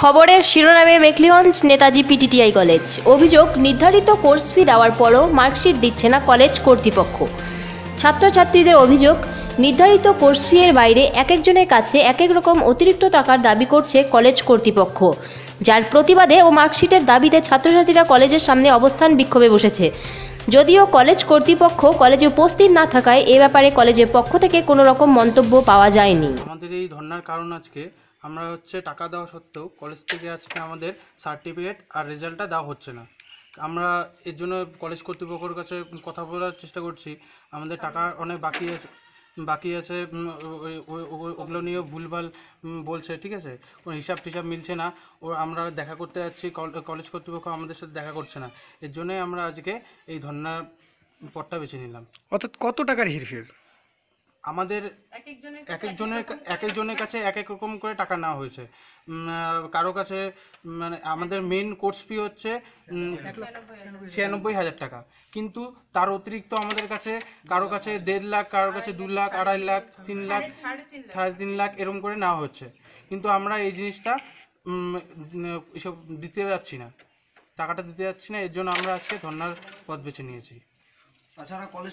খবরের শিরোনামে Mekliganj Netaji PTTI college অভিযোগ নির্ধারিত কোর্স ফি দেওয়ার পরও মার্কশিট দিচ্ছে না কলেজ কর্তৃপক্ষ ছাত্রছাত্রীদের অভিযোগ নির্ধারিত কোর্স ফি এর বাইরে এক একজনের কাছে এক এক রকম অতিরিক্ত টাকার দাবি করছে কলেজ কর্তৃপক্ষ যার প্রতিবাদে ও মার্কশিটের দাবিতে ছাত্রছাত্রীরা কলেজের সামনে অবস্থান বিক্ষোভে বসেছে যদিও কলেজ কর্তৃপক্ষ কলেজে উপস্থিত না থাকায় এ ব্যাপারে কলেজের পক্ষ থেকে কোনো রকম মন্তব্য পাওয়া যায়নি আমাদের এই ধর্নার কারণ আজকে আমরা হচ্ছে টাকা দেওয়া সত্ত্বেও কলেজ থেকে আজকে আমাদের সার্টিফিকেট আর রেজাল্টটা দেওয়া হচ্ছে না আমরা এর জন্য কলেজ কর্তৃপক্ষের কাছে কথা বলার চেষ্টা করছি আমাদের টাকা অনেক বাকি আছে বাকি আছে ওগুলো নিয়ে ভুলভাল বলছে ঠিক আছে হিসাব টিসাব মিলছে না ও আমরা দেখা করতে যাচ্ছি কলেজ কর্তৃপক্ষ আমাদের সাথে দেখা করছে না এর জন্যই আমরা আজকে এই ধর্নার পথটা বেছে নিলাম অর্থাৎ কত টাকার হেরফের আমাদের এক একজনের এক একজনের কাছে এক এক রকম করে টাকা নেওয়া হয়েছে কারো কাছে মানে আমাদের মেন কোর্স ফি হচ্ছে ছিয়ানব্বই হাজার টাকা কিন্তু তার অতিরিক্ত আমাদের কাছে কারো কাছে দেড় লাখ কারো কাছে দু লাখ আড়াই লাখ তিন লাখ সাড়ে তিন লাখ এরম করে নেওয়া হচ্ছে কিন্তু আমরা এই জিনিসটা এসব দিতে যাচ্ছি না টাকাটা দিতে যাচ্ছি না এর জন্য আমরা আজকে ধর্নার পথ বেছে নিয়েছি তাছাড়া কলেজ